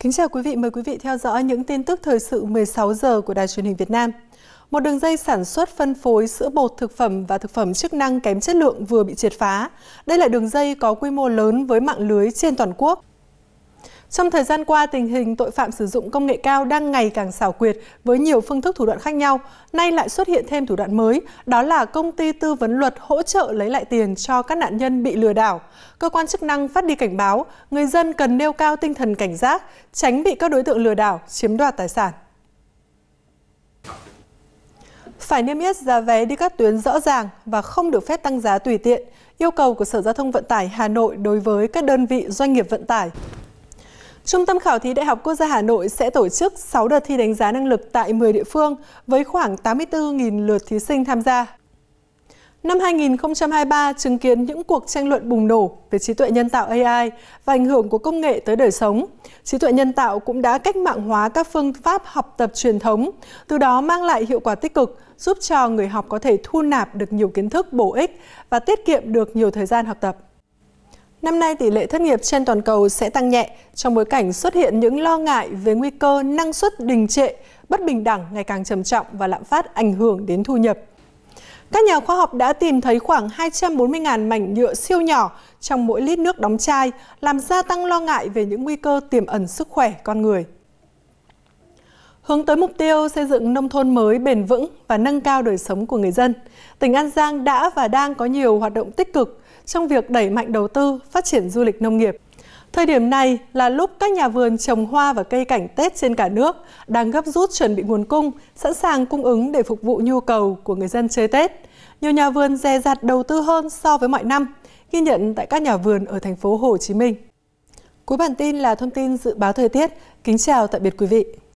Kính chào quý vị, mời quý vị theo dõi những tin tức thời sự 16 giờ của Đài truyền hình Việt Nam. Một đường dây sản xuất phân phối sữa bột thực phẩm và thực phẩm chức năng kém chất lượng vừa bị triệt phá. Đây là đường dây có quy mô lớn với mạng lưới trên toàn quốc. Trong thời gian qua, tình hình tội phạm sử dụng công nghệ cao đang ngày càng xảo quyệt với nhiều phương thức thủ đoạn khác nhau. Nay lại xuất hiện thêm thủ đoạn mới, đó là công ty tư vấn luật hỗ trợ lấy lại tiền cho các nạn nhân bị lừa đảo. Cơ quan chức năng phát đi cảnh báo, người dân cần nêu cao tinh thần cảnh giác, tránh bị các đối tượng lừa đảo chiếm đoạt tài sản. Phải niêm yết giá vé đi các tuyến rõ ràng và không được phép tăng giá tùy tiện, yêu cầu của Sở Giao thông Vận tải Hà Nội đối với các đơn vị doanh nghiệp vận tải Trung tâm khảo thí Đại học Quốc gia Hà Nội sẽ tổ chức 6 đợt thi đánh giá năng lực tại 10 địa phương với khoảng 84.000 lượt thí sinh tham gia. Năm 2023 chứng kiến những cuộc tranh luận bùng nổ về trí tuệ nhân tạo AI và ảnh hưởng của công nghệ tới đời sống. Trí tuệ nhân tạo cũng đã cách mạng hóa các phương pháp học tập truyền thống, từ đó mang lại hiệu quả tích cực, giúp cho người học có thể thu nạp được nhiều kiến thức bổ ích và tiết kiệm được nhiều thời gian học tập. Năm nay tỷ lệ thất nghiệp trên toàn cầu sẽ tăng nhẹ trong bối cảnh xuất hiện những lo ngại về nguy cơ năng suất đình trệ, bất bình đẳng ngày càng trầm trọng và lạm phát ảnh hưởng đến thu nhập. Các nhà khoa học đã tìm thấy khoảng 240.000 mảnh nhựa siêu nhỏ trong mỗi lít nước đóng chai, làm gia tăng lo ngại về những nguy cơ tiềm ẩn sức khỏe con người. Hướng tới mục tiêu xây dựng nông thôn mới bền vững và nâng cao đời sống của người dân, tỉnh An Giang đã và đang có nhiều hoạt động tích cực trong việc đẩy mạnh đầu tư, phát triển du lịch nông nghiệp. Thời điểm này là lúc các nhà vườn trồng hoa và cây cảnh Tết trên cả nước đang gấp rút chuẩn bị nguồn cung, sẵn sàng cung ứng để phục vụ nhu cầu của người dân chơi Tết. Nhiều nhà vườn dè dặt đầu tư hơn so với mọi năm, ghi nhận tại các nhà vườn ở thành phố Hồ Chí Minh. Cuối bản tin là thông tin dự báo thời tiết. Kính chào tạm biệt quý vị.